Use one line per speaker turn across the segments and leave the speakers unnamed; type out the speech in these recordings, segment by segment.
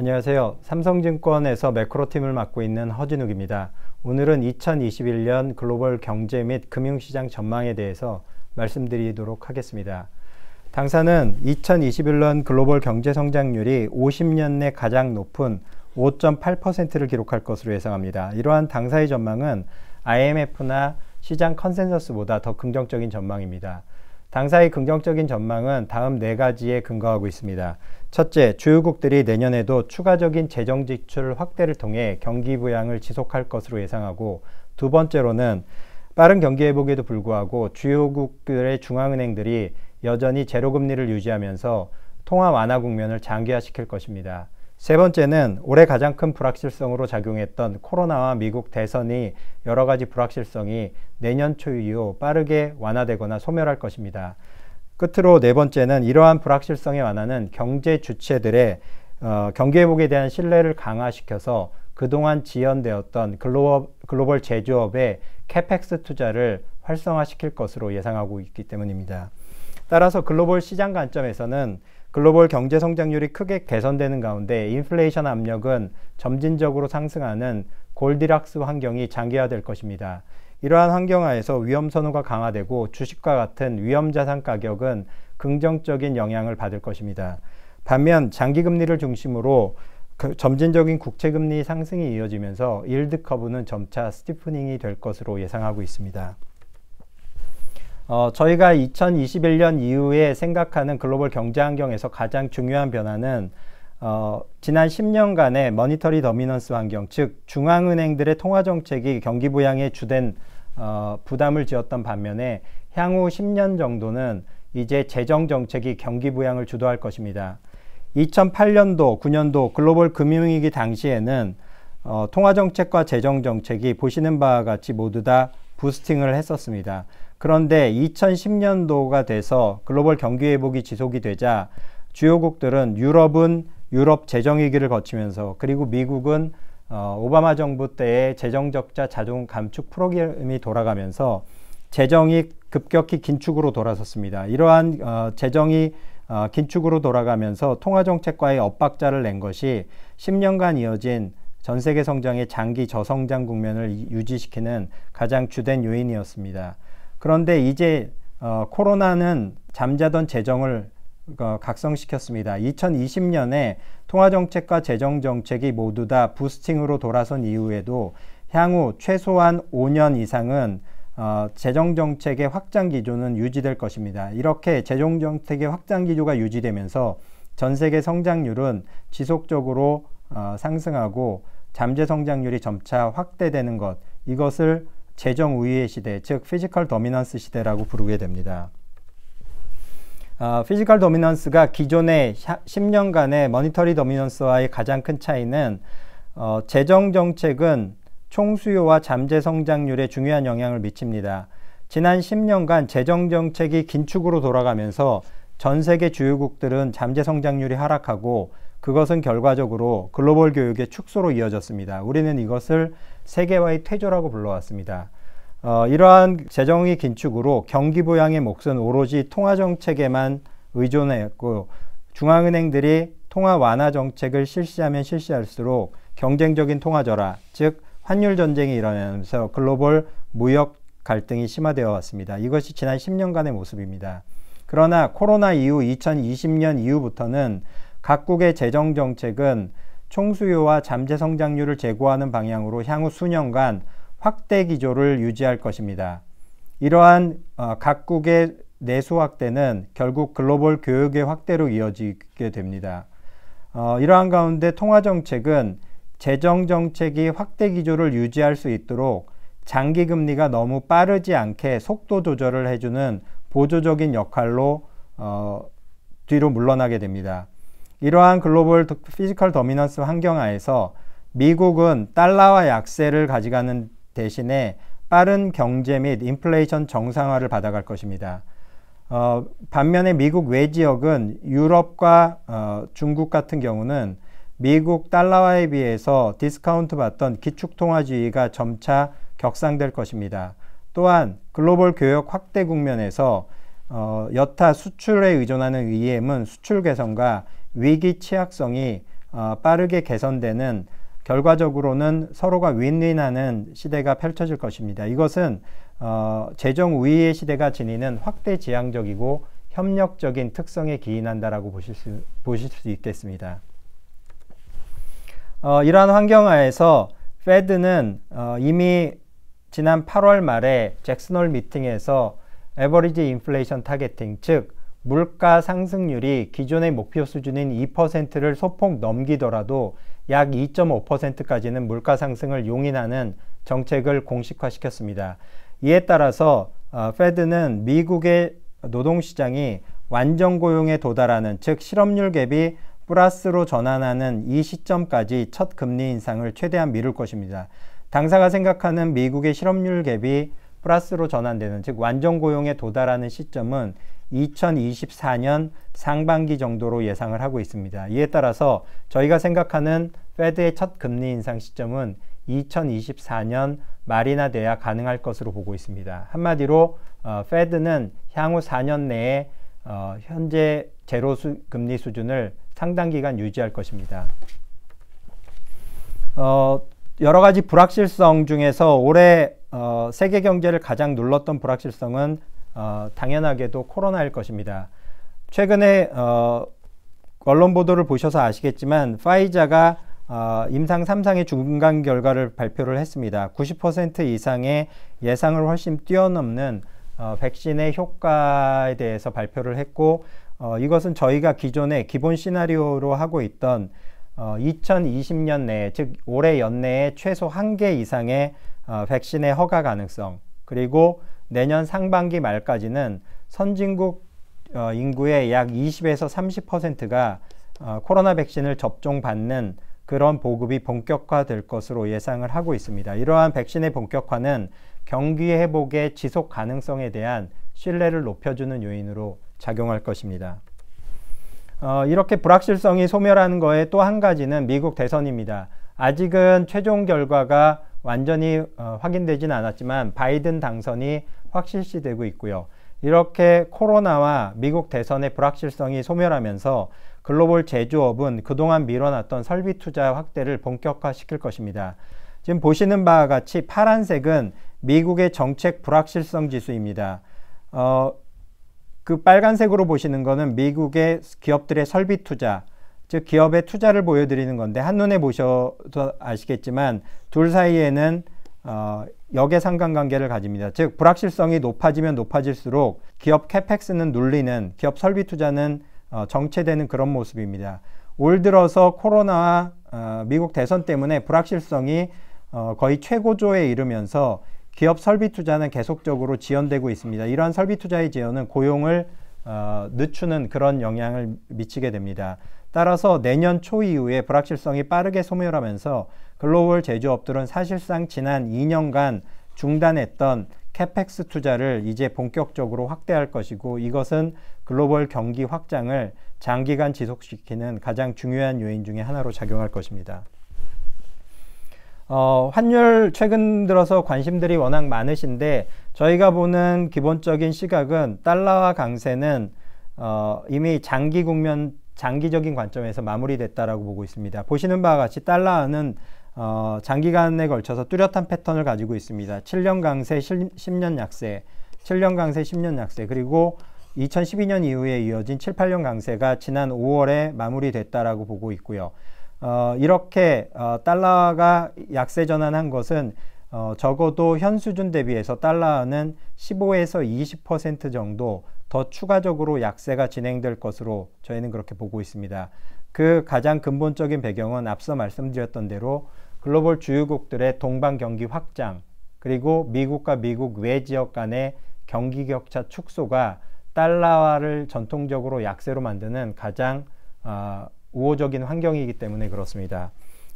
안녕하세요. 삼성증권에서 매크로팀을 맡고 있는 허진욱입니다. 오늘은 2021년 글로벌 경제 및 금융시장 전망에 대해서 말씀드리도록 하겠습니다. 당사는 2021년 글로벌 경제 성장률이 50년 내 가장 높은 5.8%를 기록할 것으로 예상합니다. 이러한 당사의 전망은 IMF나 시장 컨센서스보다 더 긍정적인 전망입니다. 당사의 긍정적인 전망은 다음 네 가지에 근거하고 있습니다. 첫째, 주요국들이 내년에도 추가적인 재정 지출 확대를 통해 경기 부양을 지속할 것으로 예상하고 두 번째로는 빠른 경기 회복에도 불구하고 주요국들의 중앙은행들이 여전히 제로금리를 유지하면서 통화 완화 국면을 장기화시킬 것입니다. 세 번째는 올해 가장 큰 불확실성으로 작용했던 코로나와 미국 대선이 여러 가지 불확실성이 내년 초 이후 빠르게 완화되거나 소멸할 것입니다. 끝으로 네 번째는 이러한 불확실성에 완화는 경제 주체들의 어, 경기 회복에 대한 신뢰를 강화시켜서 그동안 지연되었던 글로벌, 글로벌 제조업의 캐펙스 투자를 활성화시킬 것으로 예상하고 있기 때문입니다. 따라서 글로벌 시장 관점에서는 글로벌 경제 성장률이 크게 개선되는 가운데 인플레이션 압력은 점진적으로 상승하는 골디락스 환경이 장기화될 것입니다. 이러한 환경하에서 위험 선호가 강화되고 주식과 같은 위험 자산 가격은 긍정적인 영향을 받을 것입니다. 반면 장기 금리를 중심으로 그 점진적인 국채 금리 상승이 이어지면서 일드 커브는 점차 스티프닝이 될 것으로 예상하고 있습니다. 어, 저희가 2021년 이후에 생각하는 글로벌 경제 환경에서 가장 중요한 변화는 어, 지난 10년간의 머니터리 더미넌스 환경, 즉 중앙은행들의 통화 정책이 경기 부양에 주된 어, 부담을 지었던 반면에 향후 10년 정도는 이제 재정 정책이 경기 부양을 주도할 것입니다. 2008년도, 9년도 글로벌 금융위기 당시에는 어, 통화 정책과 재정 정책이 보시는 바와 같이 모두 다 부스팅을 했었습니다. 그런데 2010년도가 돼서 글로벌 경기 회복이 지속이 되자 주요국들은 유럽은 유럽 재정위기를 거치면서 그리고 미국은 어, 오바마 정부 때의 재정적자 자동 감축 프로그램이 돌아가면서 재정이 급격히 긴축으로 돌아섰습니다. 이러한 어, 재정이 어, 긴축으로 돌아가면서 통화정책과의 엇박자를 낸 것이 10년간 이어진 전 세계 성장의 장기 저성장 국면을 유지시키는 가장 주된 요인이었습니다. 그런데 이제 어, 코로나는 잠자던 재정을 그러니까 각성시켰습니다. 2020년에 통화정책과 재정정책이 모두 다 부스팅으로 돌아선 이후에도 향후 최소한 5년 이상은 어, 재정정책의 확장 기조는 유지될 것입니다. 이렇게 재정정책의 확장 기조가 유지되면서 전 세계 성장률은 지속적으로 어, 상승하고 잠재 성장률이 점차 확대되는 것 이것을 재정 우위의 시대 즉 피지컬 더미넌스 시대라고 부르게 됩니다. 어, 피지컬 도미넌스가 기존의 10년간의 머니터리 도미넌스와의 가장 큰 차이는 어, 재정 정책은 총수요와 잠재 성장률에 중요한 영향을 미칩니다. 지난 10년간 재정 정책이 긴축으로 돌아가면서 전 세계 주요국들은 잠재 성장률이 하락하고 그것은 결과적으로 글로벌 교육의 축소로 이어졌습니다. 우리는 이것을 세계화의 퇴조라고 불러왔습니다. 어, 이러한 재정의 긴축으로 경기 부양의 몫은 오로지 통화 정책에만 의존했고 중앙은행들이 통화 완화 정책을 실시하면 실시할수록 경쟁적인 통화 절하, 즉 환율 전쟁이 일어나면서 글로벌 무역 갈등이 심화되어 왔습니다. 이것이 지난 10년간의 모습입니다. 그러나 코로나 이후 2020년 이후부터는 각국의 재정 정책은 총수요와 잠재 성장률을 제고하는 방향으로 향후 수년간 확대 기조를 유지할 것입니다. 이러한 어, 각국의 내수 확대는 결국 글로벌 교육의 확대로 이어지게 됩니다. 어, 이러한 가운데 통화 정책은 재정 정책이 확대 기조를 유지할 수 있도록 장기 금리가 너무 빠르지 않게 속도 조절을 해주는 보조적인 역할로 어, 뒤로 물러나게 됩니다. 이러한 글로벌 피지컬 더미넌스 환경 하에서 미국은 달러와 약세를 가져가는 대신에 빠른 경제 및 인플레이션 정상화를 받아갈 것입니다. 어, 반면에 미국 외지역은 유럽과 어, 중국 같은 경우는 미국 달러화에 비해서 디스카운트 받던 기축통화주의가 점차 격상될 것입니다. 또한 글로벌 교역 확대 국면에서 어, 여타 수출에 의존하는 EM은 수출 개선과 위기 취약성이 어, 빠르게 개선되는 결과적으로는 서로가 윈윈하는 시대가 펼쳐질 것입니다. 이것은 어, 재정 우위의 시대가 지니는 확대 지향적이고 협력적인 특성에 기인한다라고 보실 수, 보실 수 있겠습니다. 어, 이러한 환경하에서 페드는 어, 이미 지난 8월 말에 잭슨홀 미팅에서 에버리지 인플레이션 타겟팅 즉 물가 상승률이 기존의 목표 수준인 2%를 소폭 넘기더라도 약 2.5%까지는 물가 상승을 용인하는 정책을 공식화시켰습니다. 이에 따라서 어, 페드는 미국의 노동시장이 완전 고용에 도달하는 즉 실업률 갭이 플러스로 전환하는 이 시점까지 첫 금리 인상을 최대한 미룰 것입니다. 당사가 생각하는 미국의 실업률 갭이 플러스로 전환되는 즉 완전 고용에 도달하는 시점은 2024년 상반기 정도로 예상을 하고 있습니다. 이에 따라서 저희가 생각하는 페드의 첫 금리 인상 시점은 2024년 말이나 돼야 가능할 것으로 보고 있습니다. 한마디로 어, 페드는 향후 4년 내에 어, 현재 제로 수, 금리 수준을 상당 기간 유지할 것입니다. 어, 여러 가지 불확실성 중에서 올해 어, 세계 경제를 가장 눌렀던 불확실성은 어, 당연하게도 코로나일 것입니다. 최근에 어, 언론 보도를 보셔서 아시겠지만 파이자가 어, 임상 3상의 중간 결과를 발표를 했습니다. 90% 이상의 예상을 훨씬 뛰어넘는 어, 백신의 효과에 대해서 발표를 했고 어, 이것은 저희가 기존의 기본 시나리오로 하고 있던 어, 2020년 내에 즉 올해 연내에 최소 1개 이상의 어, 백신의 허가 가능성 그리고 내년 상반기 말까지는 선진국 어, 인구의 약 20에서 30%가 어, 코로나 백신을 접종받는 그런 보급이 본격화될 것으로 예상을 하고 있습니다. 이러한 백신의 본격화는 경기 회복의 지속 가능성에 대한 신뢰를 높여주는 요인으로 작용할 것입니다. 어, 이렇게 불확실성이 소멸하는 것의 또 한 가지는 미국 대선입니다. 아직은 최종 결과가 완전히 어, 확인되지는 않았지만 바이든 당선이 확실시되고 있고요. 이렇게 코로나와 미국 대선의 불확실성이 소멸하면서 글로벌 제조업은 그동안 밀어놨던 설비 투자 확대를 본격화시킬 것입니다. 지금 보시는 바와 같이 파란색은 미국의 정책 불확실성 지수입니다. 어, 그 빨간색으로 보시는 것은 미국의 기업들의 설비 투자, 즉 기업의 투자를 보여드리는 건데 한눈에 보셔도 아시겠지만 둘 사이에는 어, 역의 상관관계를 가집니다. 즉 불확실성이 높아지면 높아질수록 기업 캐펙스는 눌리는 기업 설비 투자는 어, 정체되는 그런 모습입니다. 올 들어서 코로나와 어, 미국 대선 때문에 불확실성이 어, 거의 최고조에 이르면서 기업 설비 투자는 계속적으로 지연되고 있습니다. 이러한 설비 투자의 지연은 고용을 어, 늦추는 그런 영향을 미치게 됩니다. 따라서 내년 초 이후에 불확실성이 빠르게 소멸하면서 글로벌 제조업들은 사실상 지난 2년간 중단했던 캐펙스 투자를 이제 본격적으로 확대할 것이고 이것은 글로벌 경기 확장을 장기간 지속시키는 가장 중요한 요인 중에 하나로 작용할 것입니다. 어, 환율 최근 들어서 관심들이 워낙 많으신데 저희가 보는 기본적인 시각은 달러와 강세는 어, 이미 장기 국면 장기적인 관점에서 마무리됐다라고 보고 있습니다. 보시는 바와 같이 달러는 어, 장기간에 걸쳐서 뚜렷한 패턴을 가지고 있습니다. 7년 강세, 10, 년 약세, 7년 강세, 10년 약세, 그리고 2012년 이후에 이어진 7, 8년 강세가 지난 5월에 마무리됐다라고 보고 있고요. 어, 이렇게 어, 달러가 약세 전환한 것은 어, 적어도 현 수준 대비해서 달러는 15에서 20% 정도 더 추가적으로 약세가 진행될 것으로 저희는 그렇게 보고 있습니다. 그 가장 근본적인 배경은 앞서 말씀드렸던 대로 글로벌 주요국들의 동반 경기 확장 그리고 미국과 미국 외 지역 간의 경기 격차 축소가 달러화를 전통적으로 약세로 만드는 가장 어, 우호적인 환경이기 때문에 그렇습니다.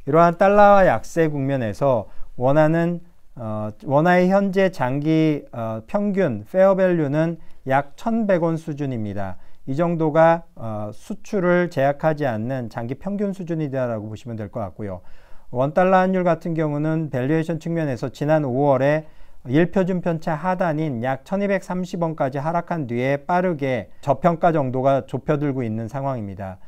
이러한 달러화 약세 국면에서 원화는 어, 원화의 현재 장기 어, 평균 페어밸류는 약 1,100원 수준입니다. 이 정도가 어, 수출을 제약하지 않는 장기 평균 수준이다라고 보시면 될 것 같고요. 원달러 환율 같은 경우는 밸류에이션 측면에서 지난 5월에 1표준 편차 하단인 약 1230원까지 하락한 뒤에 빠르게 저평가 정도가 좁혀들고 있는 상황입니다.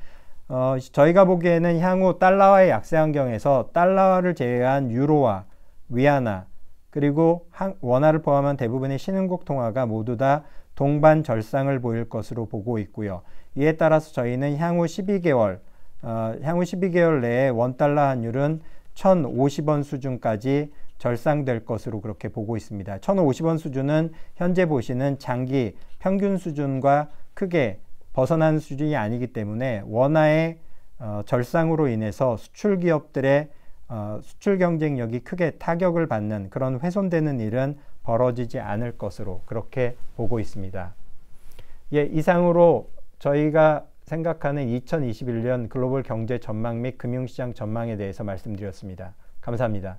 어, 저희가 보기에는 향후 달러와의 약세 환경에서 달러를 화 제외한 유로와 위안화 그리고 원화를 포함한 대부분의 신흥국 통화가 모두 다 동반 절상을 보일 것으로 보고 있고요. 이에 따라서 저희는 향후 12개월, 어, 향후 12개월 내에 원달러 환율은 1,050원 수준까지 절상될 것으로 그렇게 보고 있습니다. 1,050원 수준은 현재 보시는 장기 평균 수준과 크게 벗어난 수준이 아니기 때문에 원화의 어, 절상으로 인해서 수출 기업들의 어, 수출 경쟁력이 크게 타격을 받는 그런 훼손되는 일은 벌어지지 않을 것으로 그렇게 보고 있습니다. 예, 이상으로 저희가 생각하는 2021년 글로벌 경제 전망 및 금융시장 전망에 대해서 말씀드렸습니다. 감사합니다.